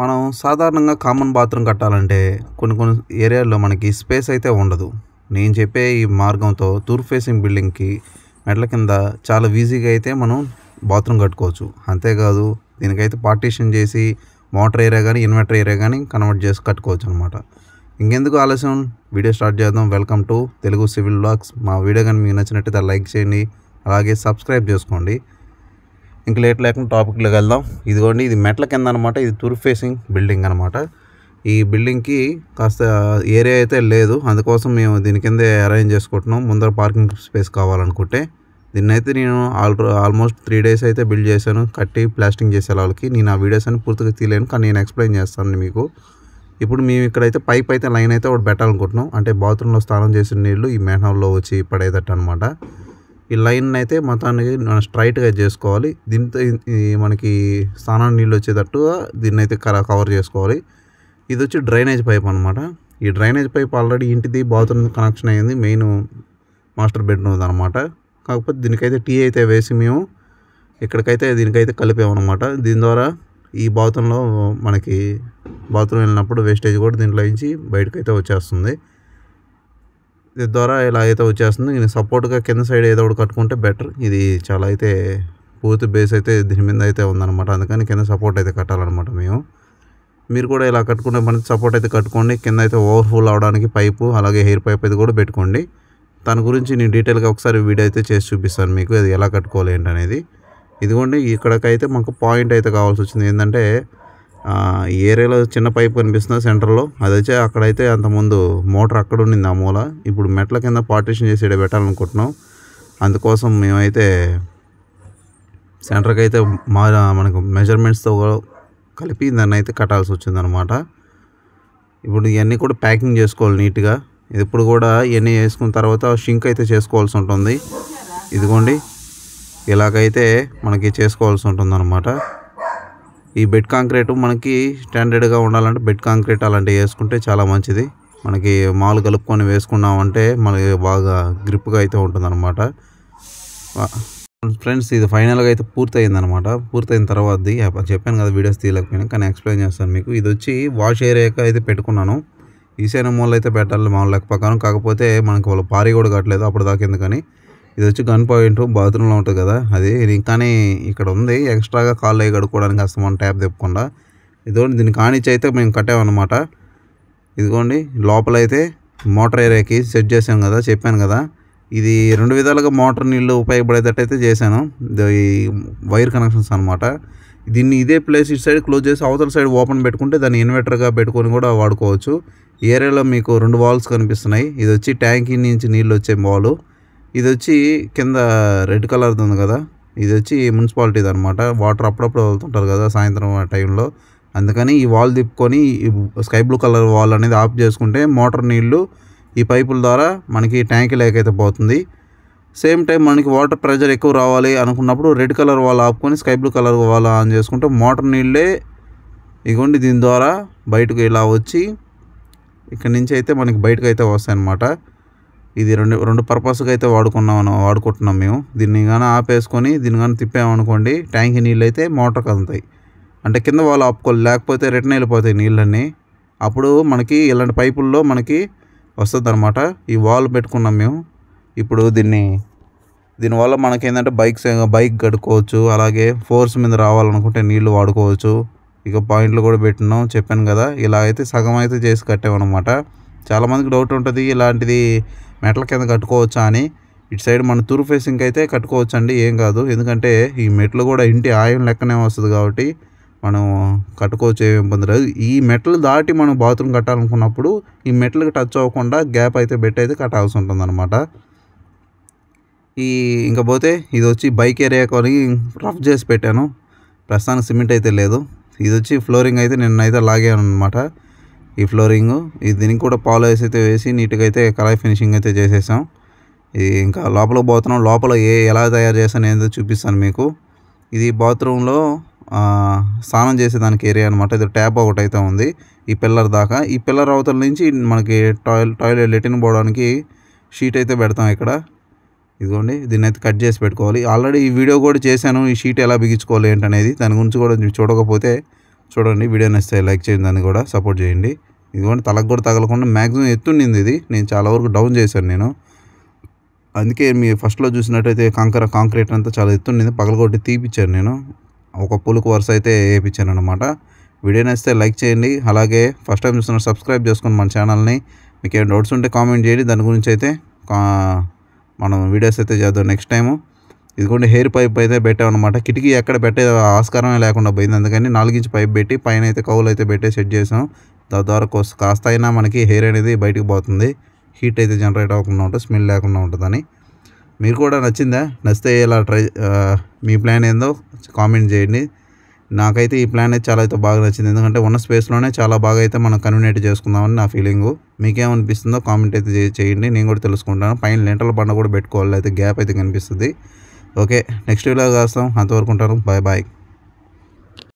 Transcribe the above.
మనం సాధారణంగా common bathroom కట్టాలంటే కొన్ని కొన్ని ఏరియాల్లో మనకి స్పేస్ అయితే ఉండదు నేను చెప్పే ఈ మార్గంతో తూర్పు ఫేసింగ్ బిల్డింగ్కి మెట్ల కింద చాలా ఈజీగా అయితే మనం బాత్రూమ్ కట్టుకోవచ్చు అంతేకాదు దీనికైతే పార్టీషన్ చేసి మోటార్ ఏరియా కానీ ఇన్వర్టర్ ఏరియా కానీ కన్వర్ట్ చేసి కట్టుకోవచ్చు అనమాట ఇంకెందుకు ఆలస్యం వీడియో స్టార్ట్ చేద్దాం welcome to Telugu civil blogs మా వీడియో కానీ మీకు నచ్చినట్టయితే లైక్ చేయండి అలాగే సబ్స్క్రైబ్ చేసుకోండి ఇంక లేట్ లేకుండా టాపిక్లోకి వెళ్దాం ఇదిగోండి ఇది మెట్ల కింద అనమాట ఇది తూర్పు ఫేసింగ్ బిల్డింగ్ అనమాట ఈ బిల్డింగ్కి కాస్త ఏరియా అయితే లేదు అందుకోసం మేము దీని కిందే అరేంజ్ చేసుకుంటున్నాం ముందర పార్కింగ్ స్పేస్ కావాలనుకుంటే దీన్నైతే నేను ఆల్ ఆల్మోస్ట్ త్రీ డేస్ అయితే బిల్డ్ చేశాను కట్టి ప్లాస్టింగ్ చేసే వాళ్ళకి నేను ఆ వీడియోస్ అని పూర్తిగా తీయలేను కానీ నేను ఎక్స్ప్లెయిన్ చేస్తాను మీకు ఇప్పుడు మేము ఇక్కడైతే పైప్ అయితే లైన్ అయితే ఒకటి పెట్టాలనుకుంటున్నాం అంటే బాత్రూంలో స్నానం చేసిన నీళ్ళు ఈ మేనహల్లో వచ్చి పడేదట్టు అనమాట ఈ లైన్ అయితే మొత్తానికి మనం స్ట్రైట్గా చేసుకోవాలి దీంతో మనకి స్నానం నీళ్ళు వచ్చేటట్టుగా దీన్ని అయితే కవర్ చేసుకోవాలి ఇది వచ్చి డ్రైనేజ్ పైప్ అనమాట ఈ డ్రైనేజ్ పైప్ ఆల్రెడీ ఇంటిది బాత్రూమ్ కనెక్షన్ అయ్యింది మెయిన్ మాస్టర్ బెడ్రూమ్ అనమాట కాకపోతే దీనికైతే టీ అయితే వేసి మేము ఇక్కడికైతే దీనికైతే కలిపామన్నమాట దీని ద్వారా ఈ బాత్రూంలో మనకి బాత్రూమ్ వెళ్ళినప్పుడు వేస్టేజ్ కూడా దీంట్లో నుంచి బయటకైతే వచ్చేస్తుంది ద్వారా ఇలా అయితే వచ్చేస్తుంది నేను సపోర్ట్గా కింద సైడ్ ఏదో ఒకటి కట్టుకుంటే బెటర్ ఇది చాలా అయితే పూర్తి బేస్ అయితే దీని మీద అయితే ఉందన్నమాట అందుకని కింద సపోర్ట్ అయితే కట్టాలన్నమాట మేము మీరు కూడా ఇలా కట్టుకుంటే మనకి సపోర్ట్ అయితే కట్టుకోండి కింద అయితే ఓవర్ఫుల్ అవడానికి పైపు అలాగే హెయిర్ పైప్ అయితే కూడా పెట్టుకోండి దాని గురించి నేను డీటెయిల్గా ఒకసారి వీడియో అయితే చేసి చూపిస్తాను మీకు అది ఎలా కట్టుకోవాలి ఏంటనేది ఇదిగోండి ఇక్కడికైతే మాకు పాయింట్ అయితే కావాల్సి వచ్చింది ఏంటంటే ఏరియాలో చిన్న పైప్ కనిపిస్తుంది సెంటర్లో అది వచ్చి అక్కడైతే అంతకుముందు మోటార్ అక్కడ ఉండింది ఆ మూల ఇప్పుడు మెట్ల కింద పార్టీషన్ చేసి ఇక్కడ పెట్టాలనుకుంటున్నాం అందుకోసం మేమైతే సెంటర్కి అయితే మా మనకు మెజర్మెంట్స్తో కలిపి దాన్ని అయితే కట్టాల్సి వచ్చిందనమాట ఇప్పుడు ఇవన్నీ కూడా ప్యాకింగ్ చేసుకోవాలి నీట్గా ఇది ఇప్పుడు కూడా ఇవన్నీ వేసుకున్న తర్వాత షింక్ అయితే చేసుకోవాల్సి ఉంటుంది ఇదిగోండి ఇలాగైతే మనకి చేసుకోవాల్సి ఉంటుంది అనమాట ఈ బెడ్ కాంక్రీట్ మనకి స్టాండర్డ్గా ఉండాలంటే బెడ్ కాంక్రీట్ అలాంటివి వేసుకుంటే చాలా మంచిది మనకి మాలు కలుపుకొని వేసుకున్నామంటే మనకి బాగా గ్రిప్గా అయితే ఉంటుందన్నమాట ఫ్రెండ్స్ ఇది ఫైనల్గా అయితే పూర్తయిందనమాట పూర్తయిన తర్వాత చెప్పాను కదా వీడియోస్ తీయలేకపోయినా కానీ ఎక్స్ప్లెయిన్ చేస్తాను మీకు ఇది వచ్చి వాష్ ఏరియాక అయితే పెట్టుకున్నాను ఈసారి మూలైతే అయితే పెట్టాలి మా లెక్క ప్రకారం కాకపోతే మనకి వాళ్ళు పారీ కూడా కట్టలేదు అప్పుడు దాకా ఎందుకని ఇది వచ్చి గన్ పాయింట్ బాత్రూంలో ఉంటుంది కదా అది కానీ ఇక్కడ ఉంది ఎక్స్ట్రాగా కాల్ అయ్యి కడుక్కోవడానికి అసలు మనం ట్యాప్ తెప్పకుండా ఇదిగోండి దీన్ని కానిచ్చి అయితే మేము కట్టామన్నమాట ఇదిగోండి లోపలైతే మోటార్ ఏరియాకి సెట్ చేశాను కదా చెప్పాను కదా ఇది రెండు విధాలుగా మోటార్ నీళ్ళు ఉపయోగపడేటట్టయితే చేశాను ఈ వైర్ కనెక్షన్స్ అనమాట దీన్ని ఇదే ప్లేస్ ఇటు సైడ్ క్లోజ్ చేసి అవతల సైడ్ ఓపెన్ పెట్టుకుంటే దాన్ని ఇన్వర్టర్గా పెట్టుకొని కూడా వాడుకోవచ్చు ఏరియాలో మీకు రెండు వాల్స్ కనిపిస్తున్నాయి ఇది వచ్చి ట్యాంకీ నుంచి నీళ్ళు వచ్చే వాలు ఇది వచ్చి కింద రెడ్ కలర్ది ఉంది కదా ఇది వచ్చి మున్సిపాలిటీది అనమాట వాటర్ అప్పుడప్పుడు వదులుతుంటారు కదా సాయంత్రం ఆ టైంలో అందుకని ఈ వాల్ తిప్పుకొని స్కై బ్లూ కలర్ వాల్ అనేది ఆఫ్ చేసుకుంటే మోటార్ నీళ్లు ఈ పైపుల ద్వారా మనకి ట్యాంక్ లేకైతే పోతుంది సేమ్ టైం మనకి వాటర్ ప్రెషర్ ఎక్కువ రావాలి అనుకున్నప్పుడు రెడ్ కలర్ వాల్ ఆపుకొని sky blue colour wall on చేసుకుంటే మోటార్ నీళ్ళే ఇగోండి దీని ద్వారా బయటకు ఇలా వచ్చి ఇక్కడి నుంచి అయితే మనకి బయటకు అయితే వస్తాయి అన్నమాట ఇది రెండు రెండు పర్పస్గా అయితే వాడుకున్నాం వాడుకుంటున్నాం మేము దీన్ని కానీ ఆపేసుకొని దీన్ని కానీ తిప్పామనుకోండి ట్యాంక్ నీళ్ళు అయితే మోటార్ కదులుతాయి అంటే కింద వాళ్ళు ఆపుకోవాలి లేకపోతే రిటర్న్ వెళ్ళిపోతాయి నీళ్ళన్నీ అప్పుడు మనకి ఇలాంటి పైపుల్లో మనకి వస్తుంది అనమాట ఈ వాల్ పెట్టుకున్నాం మేము ఇప్పుడు దీన్ని దీనివల్ల మనకి ఏంటంటే బైక్స్ బైక్ కడుక్కోవచ్చు అలాగే ఫోర్స్ మీద రావాలనుకుంటే నీళ్లు వాడుకోవచ్చు ఇక పాయింట్లు కూడా పెట్టినాం చెప్పాను కదా ఇలా అయితే సగం అయితే చేసి కట్టామన్నమాట చాలామందికి డౌట్ ఉంటుంది ఇలాంటిది మెట్ల కింద కట్టుకోవచ్చా అని ఇటు సైడ్ మన తూర్పు ఫేసింగ్ అయితే కట్టుకోవచ్చు అండి ఏం కాదు ఎందుకంటే ఈ మెట్లు కూడా ఇంటి ఆయం లెక్కనే వస్తుంది కాబట్టి మనం కట్టుకోవచ్చు ఏమి ఇబ్బంది లేదు ఈ మెట్లు దాటి మనం బాత్రూమ్ కట్టాలనుకున్నప్పుడు ఈ మెట్లకు టచ్ అవ్వకుండా గ్యాప్ అయితే బెట్ అయితే కట్టాల్సి ఉంటుంది అనమాట ఈ ఇంకా పోతే ఇది వచ్చి బైక్ ఏరియా కొని రఫ్ చేసి పెట్టాను ప్రస్తుతానికి సిమెంట్ అయితే లేదు ఇది వచ్చి ఫ్లోరింగ్ అయితే నిన్న అయితే లాగాను అనమాట ఈ ఫ్లోరింగ్ ఇది దీనికి కూడా పాలు వేసి అయితే వేసి నీట్గా అయితే కలర్ ఫినిషింగ్ అయితే చేసేసాం ఇది ఇంకా లోపల పోతున్నాం లోపల ఏ ఎలా తయారు చేస్తాను ఏందో చూపిస్తాను మీకు ఇది బాత్రూంలో స్నానం చేసేదానికి ఏరియా అనమాట ఇది ట్యాప్ ఒకటి అయితే ఉంది ఈ పిల్లర్ దాకా ఈ పిల్లర్ అవతల నుంచి మనకి టాయిల్ టాయిలెట్ లెటిన్ పోవడానికి షీట్ అయితే పెడతాం ఇక్కడ ఇదిగోండి దీన్ని అయితే కట్ చేసి పెట్టుకోవాలి ఆల్రెడీ ఈ వీడియో కూడా చేశాను ఈ షీట్ ఎలా బిగించుకోవాలి ఏంటనేది దాని గురించి కూడా చూడకపోతే చూడండి వీడియో నచ్చితే లైక్ చేయండి దాన్ని కూడా సపోర్ట్ చేయండి ఇదిగోండి తలకు కూడా తగలకుండా మ్యాక్సిమం ఎత్తుండింది ఇది నేను చాలా వరకు డౌన్ చేశాను నేను అందుకే మీరు ఫస్ట్లో చూసినట్టయితే కంకర కాంక్రీట్ అంతా చాలా ఎత్తుండింది పగలగొట్టి తీపిచ్చాను నేను ఒక పులుకు వరుస అయితే వేయించాను అనమాట వీడియో నచ్చితే లైక్ చేయండి అలాగే ఫస్ట్ టైం చూసిన సబ్స్క్రైబ్ చేసుకుని మన ఛానల్ని మీకు ఏం డౌట్స్ ఉంటే కామెంట్ చేయండి దాని గురించి అయితే మనం వీడియోస్ అయితే చేద్దాం నెక్స్ట్ టైము ఇదిగోండి హెయిర్ పైప్ అయితే పెట్టామన్నమాట కిటికీ ఎక్కడ పెట్టే ఆస్కారమే లేకుండా పోయింది అందుకని నాలుగించి పైప్ పెట్టి పైన అయితే కౌలు అయితే పెట్టే సెట్ చేసాం దాని ద్వారా కాస్త అయినా మనకి హెయిర్ అనేది బయటకు పోతుంది హీట్ అయితే జనరేట్ అవ్వకుండా ఉంటుంది స్మెల్ లేకుండా ఉంటుందని మీరు కూడా నచ్చిందా నచ్చితే ఇలా ట్రై మీ ప్లాన్ ఏందో కామెంట్ చేయండి నాకైతే ఈ ప్లాన్ అయితే చాలా అయితే బాగా నచ్చింది ఎందుకంటే ఉన్న స్పేస్లోనే చాలా బాగా అయితే మనం కన్వీనియట్ చేసుకుందామని నా ఫీలింగు మీకేమనిపిస్తుందో కామెంట్ అయితే చేయండి నేను కూడా తెలుసుకుంటాను పైన లెంటల బండ కూడా పెట్టుకోవాలి అయితే గ్యాప్ అయితే కనిపిస్తుంది ఓకే నెక్స్ట్ వీడియో కాస్తాం అంతవరకు ఉంటారు బాయ్ బాయ్